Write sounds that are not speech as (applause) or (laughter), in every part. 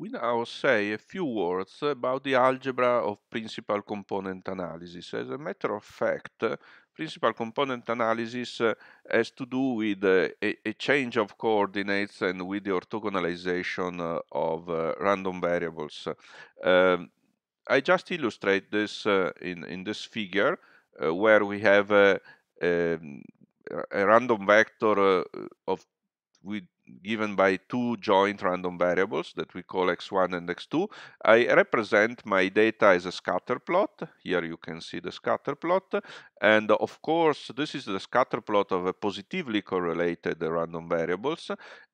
We now say a few words about the algebra of principal component analysis. As a matter of fact, principal component analysis has to do with a, change of coordinates and with the orthogonalization of uh, random variables. Um, I just illustrate this uh, in, in this figure uh, where we have a, a, um, a random vector of with given by two joint random variables that we call x1 and x2. I represent my data as a scatter plot. Here you can see the scatter plot. And of course, this is the scatter plot of a positively correlated random variables.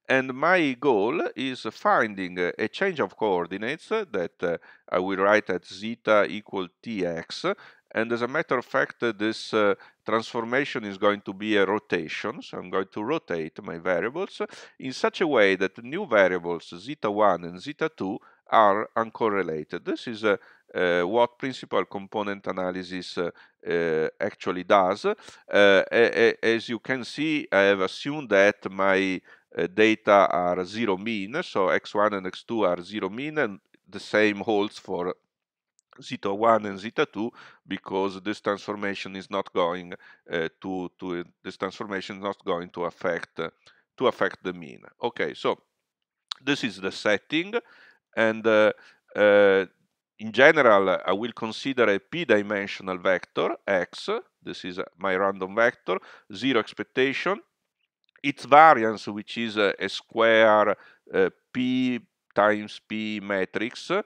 And my goal is finding a change of coordinates that uh, I will write at zeta equal tx. And as a matter of fact, this uh, transformation is going to be a rotation, so I'm going to rotate my variables in such a way that the new variables zeta1 and zeta2 are uncorrelated. This is a, uh, uh, what principal component analysis uh, uh, actually does. Uh, as you can see, I have assumed that my uh, data are zero mean, so x1 and x2 are zero mean, and the same holds for zeta 1 and zeta 2 because this transformation is not going uh, to, to uh, this transformation is not going to affect uh, to affect the mean okay so this is the setting and eh, eh, in general i will consider a p-dimensional vector x this is my random vector zero expectation its variance which is a, square p times P matrix. Uh,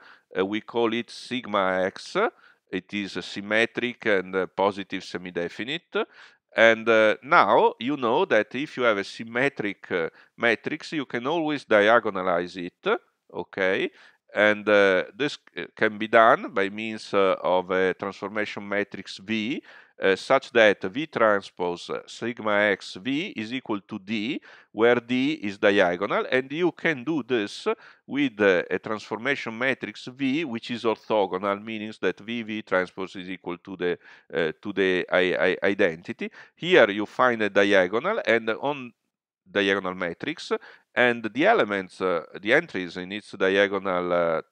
we call it sigma x. It is symmetric and uh, positive semi-definite. And uh, now you know that if you have a symmetric uh, matrix, you can always diagonalize it, okay? And uh, this uh, can be done by means of a transformation matrix V uh, such that V transpose uh, sigma x V is equal to D, where D is diagonal, and you can do this with uh, a transformation matrix V, which is orthogonal, meaning that v v transpose is equal to the uh, to the I I identity. Here you find a diagonal, and on diagonal matrix, and the elements, uh, the entries in its diagonal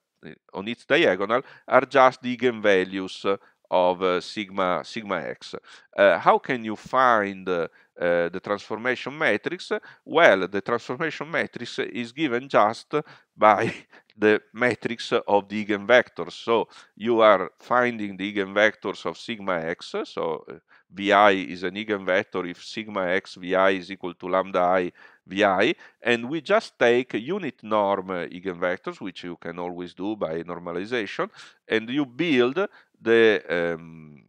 on its diagonal are just the eigenvalues of uh, sigma, sigma x. Uh, how can you find uh, uh, the transformation matrix? Well, the transformation matrix is given just by (laughs) the matrix of the eigenvectors. So you are finding the eigenvectors of sigma x. So uh, vi is an eigenvector if sigma x vi is equal to lambda i vi. And we just take unit norm eigenvectors, which you can always do by normalization, and you build the um,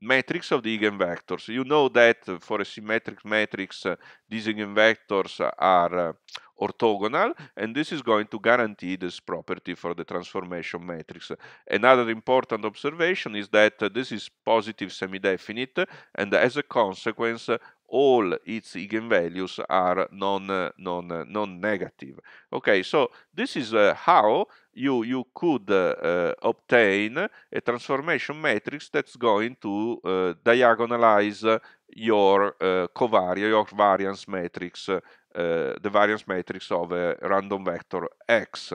matrix of the eigenvectors. You know that for a symmetric matrix, uh, these eigenvectors are uh, orthogonal, and this is going to guarantee this property for the transformation matrix. Another important observation is that uh, this is positive semi-definite, and as a consequence, all its eigenvalues are non, non, non-negative. Okay, so this is uh, how you, you could uh, uh, obtain a transformation matrix that's going to uh, diagonalize your uh, covariance, your variance matrix, uh, the variance matrix of a random vector x.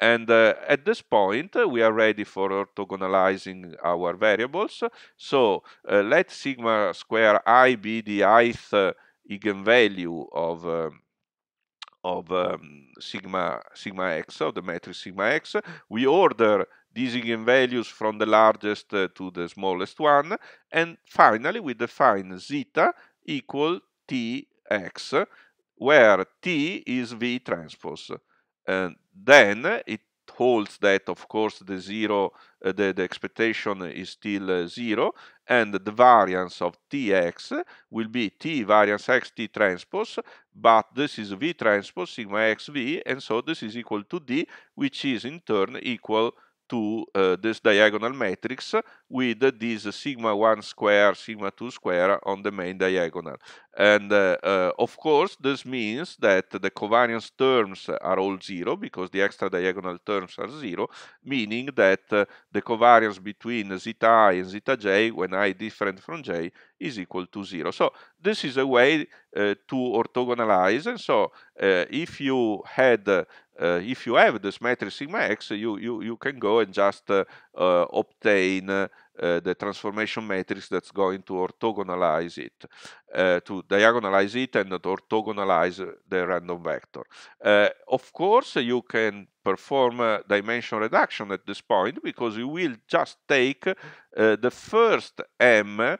And uh, at this point, uh, we are ready for orthogonalizing our variables. So uh, let sigma square i be the ith uh, eigenvalue of um, of um, sigma sigma x of the matrix sigma x. We order these eigenvalues from the largest uh, to the smallest one, and finally we define zeta equal tx, where t is v transpose. And then it holds that of course the zero uh, the, the expectation is still uh, zero and the variance of tx will be t variance x t transpose but this is v transpose sigma x v and so this is equal to d which is in turn equal to to uh, this diagonal matrix with uh, this sigma 1 square, sigma 2 square on the main diagonal. And uh, uh of course, this means that the covariance terms are all zero because the extra diagonal terms are zero, meaning that uh, the covariance between zeta i and zeta j when i different from j is equal to zero. So this is a way uh, to orthogonalize. And so if you had uh, if you have this matrix sigma x, you, you, you can go and just uh, uh, obtain the transformation matrix that's going to orthogonalize it, to diagonalize it and orthogonalize the random vector. of course, you can perform a dimension reduction at this point because you will just take uh, the first m uh,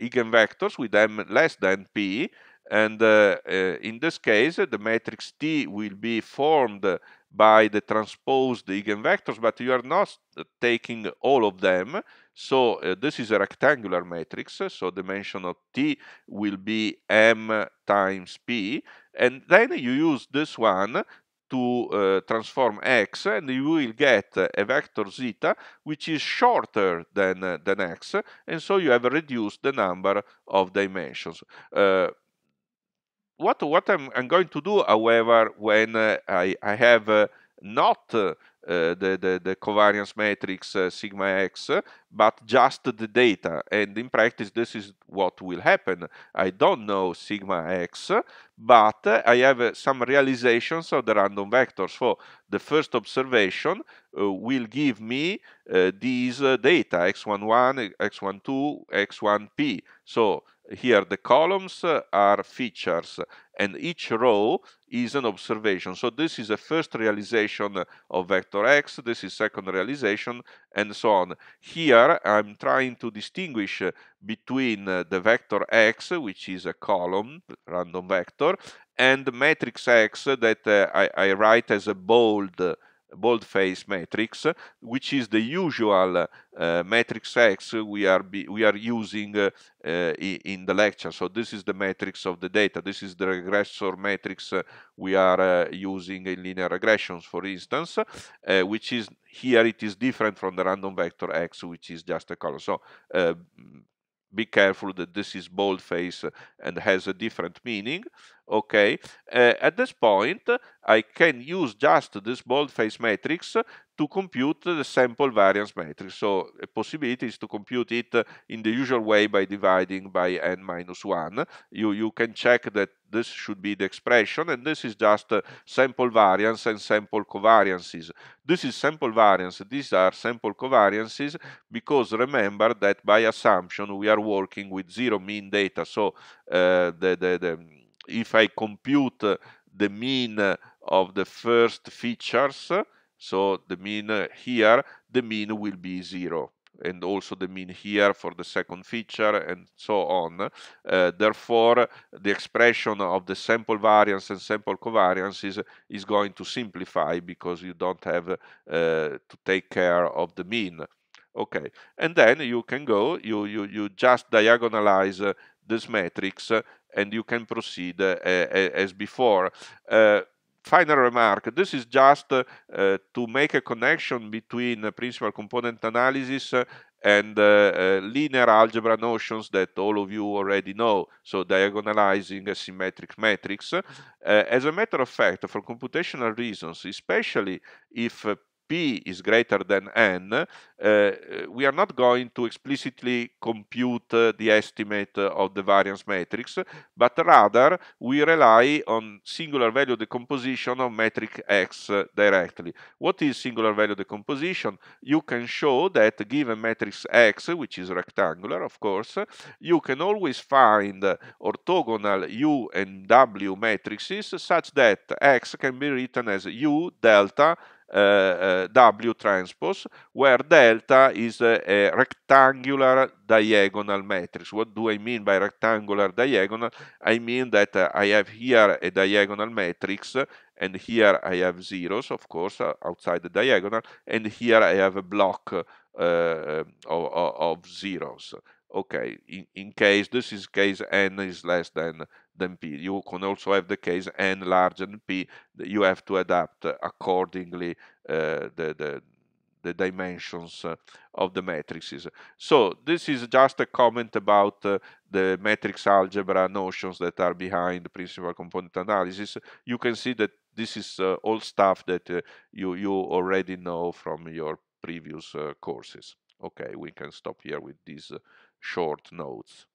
eigenvectors with m less than p and uh, uh, in this case, the matrix T will be formed by the transposed eigenvectors, but you are not taking all of them. So uh, this is a rectangular matrix, so dimension of T will be M times P, and then you use this one to uh, transform X, and you will get a vector zeta, which is shorter than, uh, than X, and so you have reduced the number of dimensions. What, what I'm, I'm going to do, however, when uh, I, I have uh, not uh, the, the, the covariance matrix sigma x, but just the data. And in practice, this is what will happen. I don't know sigma x, but I have some realizations of the random vectors. So the first observation uh, will give me uh, these uh, data, x11, x12, x1p. So here the columns are features and each row is an observation. So this is a first realization of vector x, this is second realization, and so on. Here I'm trying to distinguish between the vector x, which is a column, random vector, and matrix x that uh, I, I write as a bold boldface matrix, which is the usual uh, matrix X we are, we are using uh, uh, in the lecture. So this is the matrix of the data. This is the regressor matrix uh, we are uh, using in linear regressions, for instance, uh, which is here it is different from the random vector X, which is just a color. So be careful that this is boldface and has a different meaning. Okay, uh, at this point, I can use just this boldface matrix to compute the sample variance matrix. So a uh, possibility is to compute it in the usual way by dividing by n minus 1. You, you can check that this should be the expression, and this is just uh, sample variance and sample covariances. This is sample variance, these are sample covariances, because remember that by assumption we are working with zero mean data, so uh, the, the, the, if I compute the mean of the first features, so the mean uh, here, the mean will be 0 and also the mean here for the second feature and so on. Uh, therefore, the expression of the sample variance and sample covariance is, going to simplify because you don't have uh, to take care of the mean. Okay, and then you can go, you, you, you just diagonalize uh, this matrix uh, and you can proceed uh, as before final remark, this is just uh, to make a connection between uh, principal component analysis uh, and uh, uh, linear algebra notions that all of you already know, so diagonalizing a symmetric matrix. Mm-hmm. Uh, as a matter of fact, for computational reasons, especially if p is greater than n, uh, uh, we are not going to explicitly compute uh, the estimate uh, of the variance matrix, but rather we rely on singular value decomposition of matrix X uh, directly. What is singular value decomposition? You can show that given matrix X, which is rectangular, of course, you can always find orthogonal U and W matrices such that X can be written as U delta Eh, eh, w transpose, where delta is a, eh, a rectangular diagonal matrix. What do I mean by rectangular diagonal? I mean that uh, I have here a diagonal matrix and here I have zeros, of course, uh, outside the diagonal, and here I have a block uh, of, of, zeros. Okay, in, in case, this is case n is less than than p. You can also have the case n larger than p. You have to adapt accordingly uh, the, the, the dimensions uh, of the matrices. So this is just a comment about uh, the matrix algebra notions that are behind principal component analysis. You can see that this is uh, all stuff that uh, you, you already know from your previous uh, courses. Okay, we can stop here with these uh, short notes.